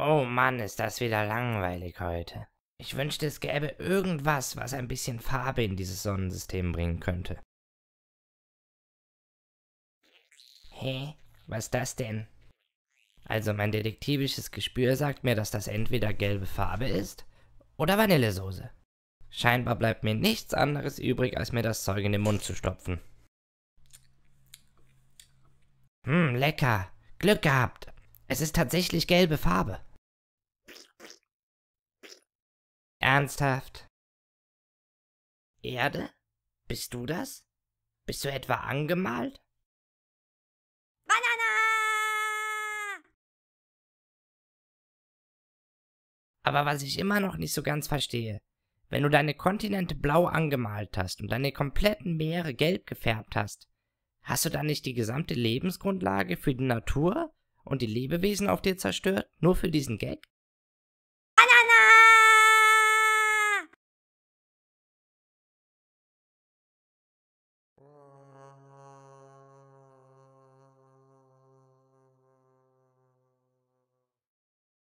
Oh Mann, ist das wieder langweilig heute. Ich wünschte, es gäbe irgendwas, was ein bisschen Farbe in dieses Sonnensystem bringen könnte. Hä? Was ist das denn? Also mein detektivisches Gespür sagt mir, dass das entweder gelbe Farbe ist oder Vanillesoße. Scheinbar bleibt mir nichts anderes übrig, als mir das Zeug in den Mund zu stopfen. Hm, lecker. Glück gehabt. Es ist tatsächlich gelbe Farbe. Ernsthaft? Erde? Bist du das? Bist du etwa angemalt? Banana! Aber was ich immer noch nicht so ganz verstehe, wenn du deine Kontinente blau angemalt hast und deine kompletten Meere gelb gefärbt hast, hast du dann nicht die gesamte Lebensgrundlage für die Natur und die Lebewesen auf dir zerstört, nur für diesen Gag?